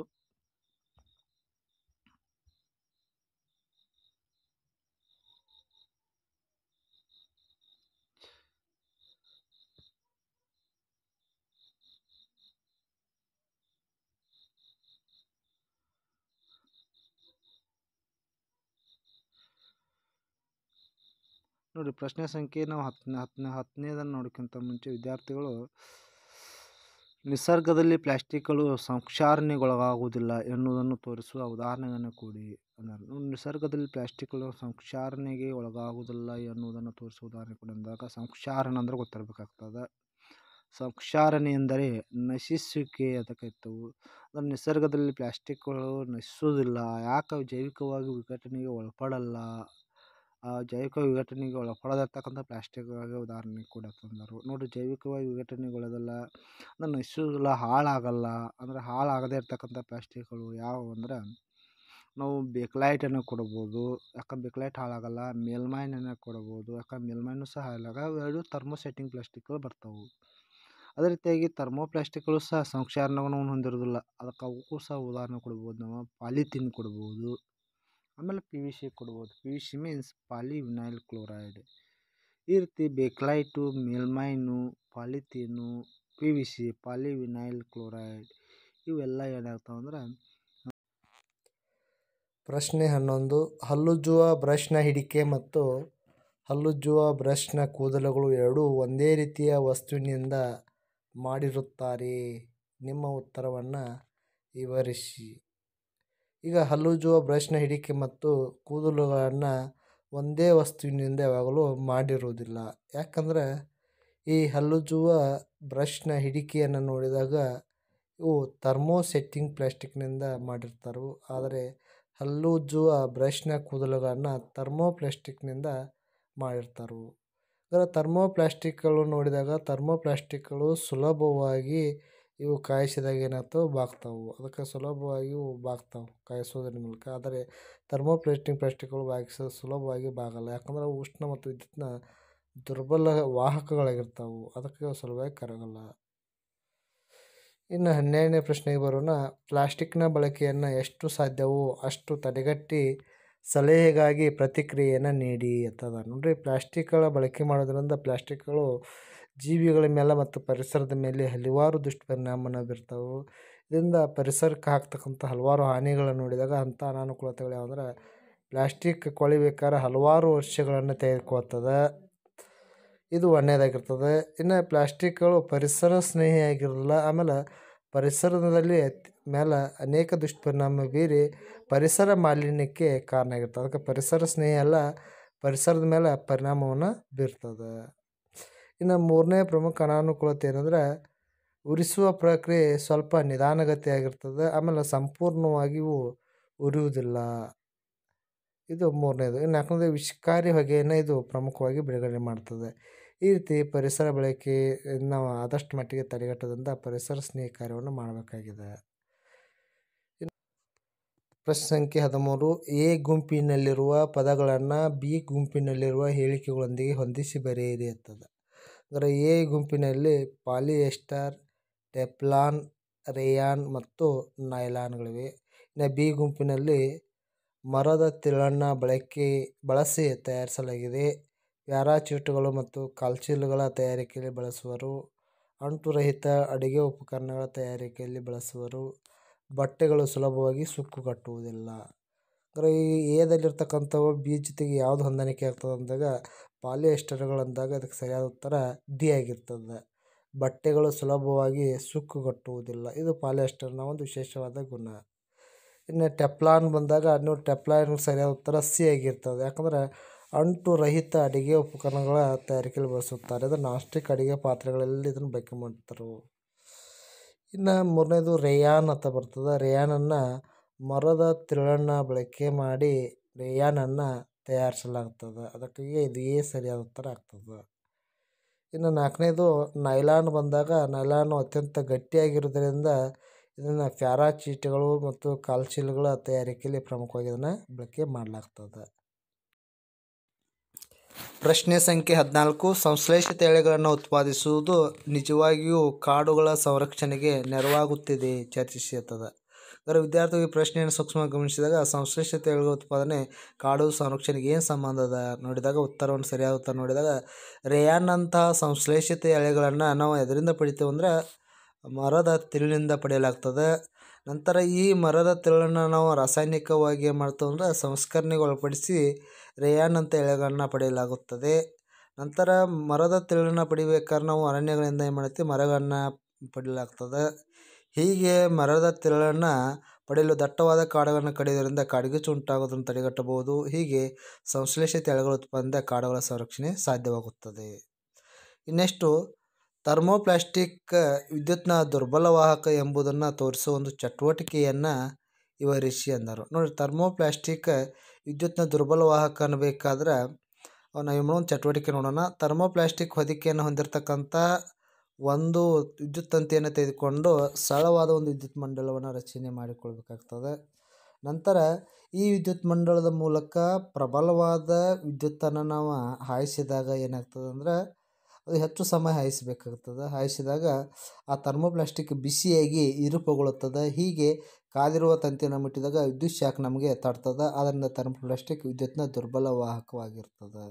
ನೋಡಿ ಪ್ರಶ್ನೆ ಸಂಖ್ಯೆ ನಾವು ಹತ್ತನೆ ಹತ್ತನೇ ಹತ್ತನೇದನ್ನು ನೋಡೋಕ್ಕಿಂತ ಮುಂಚೆ ವಿದ್ಯಾರ್ಥಿಗಳು ನಿಸರ್ಗದಲ್ಲಿ ಪ್ಲಾಸ್ಟಿಕ್ಗಳು ಸಂಕ್ಷಾರಣೆಗೊಳಗಾಗುವುದಿಲ್ಲ ಎನ್ನುವುದನ್ನು ತೋರಿಸುವ ಉದಾಹರಣೆಗಳನ್ನು ಕೊಡಿ ಅಂದರೆ ನಿಸರ್ಗದಲ್ಲಿ ಪ್ಲಾಸ್ಟಿಕ್ಗಳು ಸಂಕ್ಷಾರಣೆಗೆ ಒಳಗಾಗುವುದಿಲ್ಲ ಎನ್ನುವುದನ್ನು ತೋರಿಸುವ ಉದಾಹರಣೆ ಕೊಡಿ ಅಂದಾಗ ಸಂಕ್ಷಾರಣ ಅಂದ್ರೆ ಗೊತ್ತಿರಬೇಕಾಗ್ತದೆ ಸಂಕ್ಷಾರಣೆ ಎಂದರೆ ನಶಿಸುವಿಕೆ ಅದಕ್ಕಾಯ್ತವು ಅಂದರೆ ನಿಸರ್ಗದಲ್ಲಿ ಪ್ಲಾಸ್ಟಿಕ್ಗಳು ನಶಿಸುವುದಿಲ್ಲ ಯಾಕೆ ಜೈವಿಕವಾಗಿ ವಿಘಟನೆಗೆ ಒಳಪಡಲ್ಲ ಆ ಜೈವಿಕ ವಿಘಟನೆಗೆ ಒಳಪಡದಿರ್ತಕ್ಕಂಥ ಪ್ಲಾಸ್ಟಿಕ್ಗಳಿಗೆ ಉದಾಹರಣೆ ಕೊಡತ್ತಂದರು ನೋಡಿ ಜೈವಿಕವಾಗಿ ವಿಘಟನೆಗೊಳಗಲ್ಲ ಅಂದ್ರೆ ನಶಿಸೋದಿಲ್ಲ ಹಾಳಾಗಲ್ಲ ಅಂದರೆ ಹಾಳಾಗದೇ ಇರತಕ್ಕಂಥ ಪ್ಲಾಸ್ಟಿಕ್ಗಳು ಯಾವುವು ಅಂದ್ರೆ ನಾವು ಬೇಕ್ಲೈಟನ್ನು ಕೊಡ್ಬೋದು ಯಾಕೆ ಬೇಕ್ಲೈಟ್ ಹಾಳಾಗಲ್ಲ ಮೇಲ್ಮೈನನ್ನು ಕೊಡ್ಬೋದು ಯಾಕೆ ಮೇಲ್ಮೈನು ಸಹ ಹಾಳಾಗಲ್ಲ ಎರಡು ಥರ್ಮೋಸೆಟ್ಟಿಂಗ್ ಪ್ಲಾಸ್ಟಿಕ್ಗಳು ಬರ್ತವೆ ಅದೇ ರೀತಿಯಾಗಿ ಥರ್ಮೋ ಪ್ಲಾಸ್ಟಿಕ್ಗಳು ಸಹ ಸಂಕ್ಷಾರ್ಣವನ್ನು ಹೊಂದಿರೋದಿಲ್ಲ ಅದಕ್ಕೆ ಅವಕ್ಕೂ ಸಹ ಉದಾಹರಣೆ ಕೊಡ್ಬೋದು ನಾವು ಪಾಲಿಥೀನ್ ಕೊಡ್ಬೋದು ಆಮೇಲೆ ಪಿ ವಿ ಸಿ ಕೊಡ್ಬೋದು P V C means polyvinyl chloride ಈ ರೀತಿ ಬೇಕ್ಲೈಟು ಮೇಲ್ಮೈನು polythene P V C polyvinyl chloride ಇವೆಲ್ಲ ಏನಾಗ್ತಾವಂದ್ರೆ ಪ್ರಶ್ನೆ ಹನ್ನೊಂದು ಹಲ್ಲುಜ್ಜುವ ಬ್ರಷ್ನ ಹಿಡಿಕೆ ಮತ್ತು ಹಲ್ಲುಜ್ಜುವ ಬ್ರಷ್ನ ಕೂದಲುಗಳು ಎರಡೂ ಒಂದೇ ರೀತಿಯ ವಸ್ತುವಿನಿಂದ ಮಾಡಿರುತ್ತಾರೆ ನಿಮ್ಮ ಉತ್ತರವನ್ನು ವಿವರಿಸಿ ಈಗ ಹಲ್ಲುಜ್ಜುವ ಬ್ರಷ್ನ ಹಿಡಿಕೆ ಮತ್ತು ಕೂದಲುಗಳನ್ನು ಒಂದೇ ವಸ್ತುವಿನಿಂದ ಯಾವಾಗಲೂ ಮಾಡಿರುವುದಿಲ್ಲ ಯಾಕಂದರೆ ಈ ಹಲ್ಲುಜ್ಜುವ ಬ್ರಷ್ನ ಹಿಡಿಕೆಯನ್ನು ನೋಡಿದಾಗ ಇವು ಥರ್ಮೋಸೆಟ್ಟಿಂಗ್ ಪ್ಲಾಸ್ಟಿಕ್ನಿಂದ ಮಾಡಿರ್ತಾರೆ ಆದರೆ ಹಲ್ಲುಜ್ಜುವ ಬ್ರಷ್ನ ಕೂದಲುಗಳನ್ನು ಥರ್ಮೋಪ್ಲಾಸ್ಟಿಕ್ನಿಂದ ಮಾಡಿರ್ತಾರೆ ಥರ್ಮೋ ಥರ್ಮೋಪ್ಲಾಸ್ಟಿಕ್ಗಳು ನೋಡಿದಾಗ ಥರ್ಮೋಪ್ಲಾಸ್ಟಿಕ್ಗಳು ಸುಲಭವಾಗಿ ಇವು ಕಾಯಿಸಿದಾಗ ಏನಾಗ್ತವೆ ಬಾಗ್ತಾವು ಅದಕ್ಕೆ ಸುಲಭವಾಗಿ ಇವು ಬಾಗ್ತಾವು ಕಾಯಿಸೋದ್ರ ಮೂಲಕ ಆದರೆ ಪ್ಲಾಸ್ಟಿಕ್ ಪ್ಲಾಸ್ಟಿಕ್ಗಳು ಬಾಗಿಸೋದು ಸುಲಭವಾಗಿ ಬಾಗಲ್ಲ ಯಾಕಂದ್ರೆ ಅವು ಉಷ್ಣ ಮತ್ತು ವಿದ್ಯುತ್ನ ದುರ್ಬಲ ವಾಹಕಗಳಾಗಿರ್ತಾವೆ ಅದಕ್ಕೆ ಸುಲಭವಾಗಿ ಕರಗಲ್ಲ ಇನ್ನು ಹನ್ನೆರಡನೇ ಪ್ರಶ್ನೆಗೆ ಬರೋಣ ಪ್ಲಾಸ್ಟಿಕ್ನ ಬಳಕೆಯನ್ನು ಎಷ್ಟು ಸಾಧ್ಯವೋ ಅಷ್ಟು ತಡೆಗಟ್ಟಿ ಸಲಹೆಗಾಗಿ ಪ್ರತಿಕ್ರಿಯೆಯನ್ನು ನೀಡಿ ಅಂತದ ನೋಡಿರಿ ಪ್ಲಾಸ್ಟಿಕ್ಗಳ ಬಳಕೆ ಮಾಡೋದ್ರಿಂದ ಪ್ಲಾಸ್ಟಿಕ್ಗಳು ಜೀವಿಗಳ ಮೇಲೆ ಮತ್ತು ಪರಿಸರದ ಮೇಲೆ ಹಲವಾರು ದುಷ್ಪರಿಣಾಮನ ಬೀರ್ತಾವೆ ಇದರಿಂದ ಪರಿಸರಕ್ಕೆ ಆಗ್ತಕ್ಕಂಥ ಹಲವಾರು ಹಾನಿಗಳನ್ನು ನೋಡಿದಾಗ ಅಂಥ ಅನಾನುಕೂಲತೆಗಳು ಯಾವಂದ್ರೆ ಪ್ಲಾಸ್ಟಿಕ್ ಕೊಳಿಬೇಕಾದ್ರೆ ಹಲವಾರು ವರ್ಷಗಳನ್ನು ತೆಗೆದುಕೊಳ್ತದೆ ಇದು ಒಳ್ಳೆಯದಾಗಿರ್ತದೆ ಇನ್ನು ಪ್ಲಾಸ್ಟಿಕ್ಗಳು ಪರಿಸರ ಸ್ನೇಹಿಯಾಗಿರಲ್ಲ ಆಮೇಲೆ ಪರಿಸರದಲ್ಲಿ ಮೇಲೆ ಅನೇಕ ದುಷ್ಪರಿಣಾಮ ಬೀರಿ ಪರಿಸರ ಮಾಲಿನ್ಯಕ್ಕೆ ಕಾರಣ ಆಗಿರ್ತದೆ ಅದಕ್ಕೆ ಪರಿಸರ ಸ್ನೇಹಿ ಅಲ್ಲ ಪರಿಸರದ ಮೇಲೆ ಪರಿಣಾಮವನ್ನು ಬೀರ್ತದೆ ಇನ್ನು ಮೂರನೇ ಪ್ರಮುಖ ಅನಾನುಕೂಲತೆ ಏನಂದರೆ ಉರಿಸುವ ಪ್ರಕ್ರಿಯೆ ಸ್ವಲ್ಪ ನಿಧಾನಗತಿಯಾಗಿರ್ತದೆ ಆಮೇಲೆ ಸಂಪೂರ್ಣವಾಗಿ ಇವು ಉರಿಯುವುದಿಲ್ಲ ಇದು ಮೂರನೇದು ಇನ್ನು ಯಾಕಂದರೆ ವಿಷಕಾರಿ ಹೊಗೆಯನ್ನು ಇದು ಪ್ರಮುಖವಾಗಿ ಬಿಡುಗಡೆ ಮಾಡ್ತದೆ ಈ ರೀತಿ ಪರಿಸರ ಬಳಕೆ ನಾವು ಆದಷ್ಟು ಮಟ್ಟಿಗೆ ತಡೆಗಟ್ಟೋದ್ರಿಂದ ಪರಿಸರ ಸ್ನೇಹಿ ಕಾರ್ಯವನ್ನು ಮಾಡಬೇಕಾಗಿದೆ ಪ್ರಶ್ನೆ ಸಂಖ್ಯೆ ಹದಿಮೂರು ಎ ಗುಂಪಿನಲ್ಲಿರುವ ಪದಗಳನ್ನು ಬಿ ಗುಂಪಿನಲ್ಲಿರುವ ಹೇಳಿಕೆಗಳೊಂದಿಗೆ ಹೊಂದಿಸಿ ಬರೆಯಿರಿ ಅಂತದ ಅಂದರೆ ಎ ಗುಂಪಿನಲ್ಲಿ ಪಾಲಿಯೆಸ್ಟರ್ ಟೆಫ್ಲಾನ್ ರೇಯಾನ್ ಮತ್ತು ನೈಲಾನ್ಗಳಿವೆ ಇನ್ನು ಬಿ ಗುಂಪಿನಲ್ಲಿ ಮರದ ತಿರುಳನ್ನು ಬಳಕೆ ಬಳಸಿ ತಯಾರಿಸಲಾಗಿದೆ ಪ್ಯಾರಾಚೂಟ್ಗಳು ಮತ್ತು ಕಾಲ್ಚೀಲಗಳ ತಯಾರಿಕೆಯಲ್ಲಿ ಬಳಸುವರು ಅಂಟುರಹಿತ ಅಡುಗೆ ಉಪಕರಣಗಳ ತಯಾರಿಕೆಯಲ್ಲಿ ಬಳಸುವರು ಬಟ್ಟೆಗಳು ಸುಲಭವಾಗಿ ಸುಕ್ಕು ಕಟ್ಟುವುದಿಲ್ಲ ಅಂದರೆ ಈ ಎದಲ್ಲಿರ್ತಕ್ಕಂಥವು ಬಿ ಜೊತೆಗೆ ಯಾವುದು ಹೊಂದಾಣಿಕೆ ಆಗ್ತದೆ ಅಂದಾಗ ಪಾಲಿಯೆಸ್ಟರ್ಗಳು ಅಂದಾಗ ಅದಕ್ಕೆ ಸರಿಯಾದ ಉತ್ತರ ಡಿ ಆಗಿರ್ತದೆ ಬಟ್ಟೆಗಳು ಸುಲಭವಾಗಿ ಸುಕ್ಕುಗಟ್ಟುವುದಿಲ್ಲ ಇದು ಪಾಲಿಯೆಸ್ಟರ್ನ ಒಂದು ವಿಶೇಷವಾದ ಗುಣ ಇನ್ನು ಟೆಪ್ಲಾನ್ ಬಂದಾಗ ನೀವು ಟೆಪ್ಲಾನ್ ಸರಿಯಾದ ಉತ್ತರ ಸಿ ಆಗಿರ್ತದೆ ಯಾಕಂದರೆ ಅಂಟು ರಹಿತ ಅಡುಗೆ ಉಪಕರಣಗಳ ತಯಾರಿಕೆಯಲ್ಲಿ ಬಳಸುತ್ತಾರೆ ಅದು ನಾಸ್ಟಿಕ್ ಅಡುಗೆ ಪಾತ್ರೆಗಳಲ್ಲಿ ಇದನ್ನು ಬಳಕೆ ಮಾಡ್ತಾರೆ ಇನ್ನು ಮೂರನೇದು ರೇಯಾನ್ ಅಂತ ಬರ್ತದೆ ರೇಯಾನನ್ನು ಮರದ ತಿರುಳನ್ನ ಬಳಕೆ ಮಾಡಿ ರೇಯಾನನ್ನ ತಯಾರಿಸಲಾಗ್ತದ ಅದಕ್ಕಾಗಿ ಇದು ಎ ಸರಿಯಾದ ಉತ್ತರ ಆಗ್ತದೆ ಇನ್ನು ನಾಲ್ಕನೇದು ನೈಲಾನ್ ಬಂದಾಗ ನೈಲಾನ್ ಅತ್ಯಂತ ಗಟ್ಟಿಯಾಗಿರೋದ್ರಿಂದ ಇದನ್ನು ಪ್ಯಾರಾ ಚೀಟಿಗಳು ಮತ್ತು ಕಾಲ್ಚೀಲಗಳ ತಯಾರಿಕೆಯಲ್ಲಿ ಪ್ರಮುಖವಾಗಿ ಇದನ್ನು ಬಳಕೆ ಮಾಡಲಾಗ್ತದ ಪ್ರಶ್ನೆ ಸಂಖ್ಯೆ ಹದಿನಾಲ್ಕು ಸಂಶ್ಲೇಷಿತ ಎಳೆಗಳನ್ನು ಉತ್ಪಾದಿಸುವುದು ನಿಜವಾಗಿಯೂ ಕಾಡುಗಳ ಸಂರಕ್ಷಣೆಗೆ ನೆರವಾಗುತ್ತಿದೆ ಚರ್ಚಿಸುತ್ತದೆ ಅದರ ವಿದ್ಯಾರ್ಥಿಗಳು ಈ ಪ್ರಶ್ನೆಯನ್ನು ಸೂಕ್ಷ್ಮವಾಗಿ ಗಮನಿಸಿದಾಗ ಹೇಳುವ ಉತ್ಪಾದನೆ ಕಾಡು ಸಂರಕ್ಷಣೆಗೆ ಏನು ಸಂಬಂಧ ಅದ ನೋಡಿದಾಗ ಉತ್ತರವನ್ನು ಸರಿಯಾದ ಉತ್ತರ ನೋಡಿದಾಗ ರೇಯಾನ್ನಂತಹ ಸಂಶ್ಲೇಷಿತ ಎಳೆಗಳನ್ನು ನಾವು ಎದರಿಂದ ಪಡಿತೇವೆ ಅಂದರೆ ಮರದ ತಿರುಳಿನಿಂದ ಪಡೆಯಲಾಗ್ತದೆ ನಂತರ ಈ ಮರದ ತಿರುಳನ್ನು ನಾವು ರಾಸಾಯನಿಕವಾಗಿ ಏನು ಮಾಡ್ತೇವೆ ಅಂದರೆ ಸಂಸ್ಕರಣೆಗೆ ಒಳಪಡಿಸಿ ರೇಯಾನ್ ಅಂತ ಎಳೆಗಳನ್ನು ಪಡೆಯಲಾಗುತ್ತದೆ ನಂತರ ಮರದ ತಿರುಳನ್ನು ಪಡಿಬೇಕಾದ್ರೆ ನಾವು ಅರಣ್ಯಗಳಿಂದ ಏನು ಮಾಡ್ತೀವಿ ಮರಗಳನ್ನು ಪಡೆಯಲಾಗ್ತದೆ ಹೀಗೆ ಮರದ ತಿರುಳನ್ನು ಪಡೆಯಲು ದಟ್ಟವಾದ ಕಾಡುಗಳನ್ನು ಕಡಿಯೋದರಿಂದ ಕಾಡ್ಗಿಚ್ಚು ಉಂಟಾಗೋದನ್ನು ತಡೆಗಟ್ಟಬಹುದು ಹೀಗೆ ಸಂಶ್ಲೇಷಿತ ಎಳೆಗಳ ಉತ್ಪಾದನೆ ಕಾಡುಗಳ ಸಂರಕ್ಷಣೆ ಸಾಧ್ಯವಾಗುತ್ತದೆ ಇನ್ನೆಷ್ಟು ಥರ್ಮೋಪ್ಲಾಸ್ಟಿಕ್ ವಿದ್ಯುತ್ನ ದುರ್ಬಲವಾಹಕ ಎಂಬುದನ್ನು ತೋರಿಸುವ ಒಂದು ಚಟುವಟಿಕೆಯನ್ನು ವಿವರಿಸಿ ಅಂದರು ನೋಡಿ ಥರ್ಮೋಪ್ಲಾಸ್ಟಿಕ್ ವಿದ್ಯುತ್ನ ವಾಹಕ ಅನ್ನಬೇಕಾದ್ರೆ ನಾವು ಇನ್ನೊಂದು ಒಂದು ಚಟುವಟಿಕೆ ನೋಡೋಣ ಥರ್ಮೋಪ್ಲಾಸ್ಟಿಕ್ ಹೊದಿಕೆಯನ್ನು ಹೊಂದಿರತಕ್ಕಂಥ ಒಂದು ವಿದ್ಯುತ್ ತಂತಿಯನ್ನು ತೆಗೆದುಕೊಂಡು ಸರಳವಾದ ಒಂದು ವಿದ್ಯುತ್ ಮಂಡಲವನ್ನು ರಚನೆ ಮಾಡಿಕೊಳ್ಬೇಕಾಗ್ತದೆ ನಂತರ ಈ ವಿದ್ಯುತ್ ಮಂಡಳದ ಮೂಲಕ ಪ್ರಬಲವಾದ ವಿದ್ಯುತ್ತನ್ನು ನಾವು ಹಾಯಿಸಿದಾಗ ಏನಾಗ್ತದೆ ಅಂದ್ರೆ ಅದು ಹೆಚ್ಚು ಸಮಯ ಹಾಯಿಸಬೇಕಾಗ್ತದೆ ಹಾಯಿಸಿದಾಗ ಆ ಥರ್ಮೋಪ್ಲಾಸ್ಟಿಕ್ ಬಿಸಿಯಾಗಿ ಇರುಪುಗೊಳ್ಳುತ್ತದೆ ಹೀಗೆ ಕಾದಿರುವ ತಂತಿಯನ್ನು ಮುಟ್ಟಿದಾಗ ವಿದ್ಯುತ್ ಶಾಖ ನಮಗೆ ತಡ್ತದೆ ಆದ್ದರಿಂದ ಥರ್ಮೋಪ್ಲಾಸ್ಟಿಕ್ ವಿದ್ಯುತ್ನ ದುರ್ಬಲ ವಾಹಕವಾಗಿರ್ತದೆ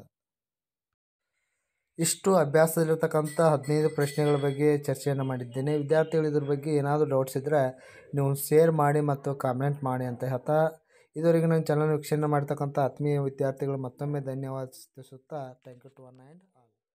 ಇಷ್ಟು ಅಭ್ಯಾಸದಲ್ಲಿರ್ತಕ್ಕಂಥ ಹದಿನೈದು ಪ್ರಶ್ನೆಗಳ ಬಗ್ಗೆ ಚರ್ಚೆಯನ್ನು ಮಾಡಿದ್ದೇನೆ ವಿದ್ಯಾರ್ಥಿಗಳು ಇದ್ರ ಬಗ್ಗೆ ಏನಾದರೂ ಡೌಟ್ಸ್ ಇದ್ದರೆ ನೀವು ಶೇರ್ ಮಾಡಿ ಮತ್ತು ಕಾಮೆಂಟ್ ಮಾಡಿ ಅಂತ ಹೇಳ್ತಾ ಇದುವರೆಗೆ ನನ್ನ ಚಾನಲ್ ವೀಕ್ಷಣೆ ಮಾಡ್ತಕ್ಕಂಥ ಆತ್ಮೀಯ ವಿದ್ಯಾರ್ಥಿಗಳು ಮತ್ತೊಮ್ಮೆ ಧನ್ಯವಾದ ತಿಳಿಸುತ್ತಾ thank you to one and